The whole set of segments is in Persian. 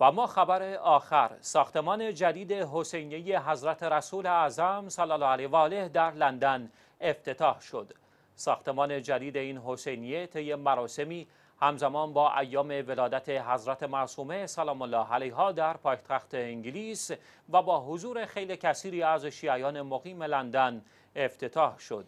و ما خبر آخر ساختمان جدید حسینیه حضرت رسول اعظم صلی الله علیه و آله در لندن افتتاح شد ساختمان جدید این حسینیه طی مراسمی همزمان با ایام ولادت حضرت معصومه سلام الله علیها در پایتخت انگلیس و با حضور خیلی کثیری از شیعیان مقیم لندن افتتاح شد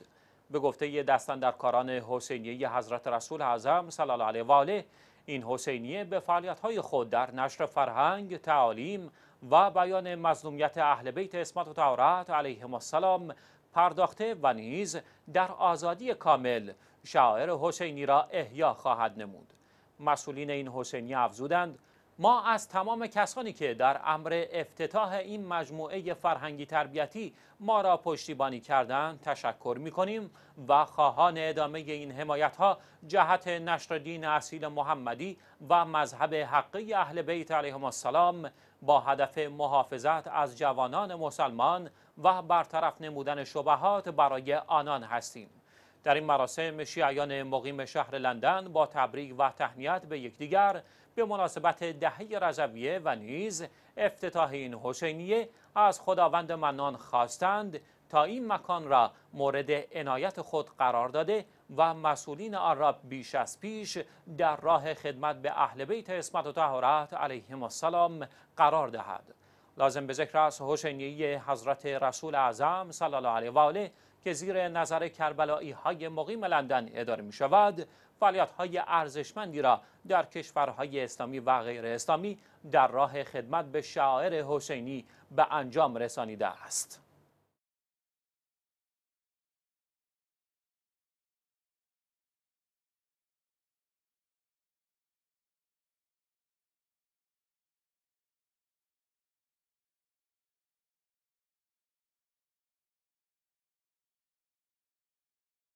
به گفته دستن در کاران حسینیه حضرت رسول اعظم صلی الله علیه و آله این حسینیه به فعالیت‌های خود در نشر فرهنگ، تعالیم و بیان مظلومیت اهل بیت اسمت و تارت علیهم السلام پرداخته و نیز در آزادی کامل شاعر حسینی را احیا خواهد نمود. مسئولین این حسینی افزودند ما از تمام کسانی که در امر افتتاح این مجموعه فرهنگی تربیتی ما را پشتیبانی کردند تشکر می کنیم و خواهان ادامه این حمایت ها جهت نشر دین اصیل محمدی و مذهب حقی اهل بیت علیهم السلام با هدف محافظت از جوانان مسلمان و برطرف نمودن شبهات برای آنان هستیم. در این مراسم شیعیان مقیم شهر لندن با تبریک و تهنیت به یکدیگر به مناسبت دهه رجبیه و نیز افتتاح این حسینیه از خداوند منان خواستند تا این مکان را مورد عنایت خود قرار داده و مسئولین آن را بیش از پیش در راه خدمت به اهل بیت اسمت و طهارت علیهم السلام قرار دهد لازم به ذکر است حسینیه حضرت رسول اعظم صلی الله علیه و آله که زیر نظر کربلایی های مقیم لندن اداره می شود فعالیت های ارزشمندی را در کشورهای اسلامی و غیر اسلامی در راه خدمت به شاعر حسینی به انجام رسانیده است.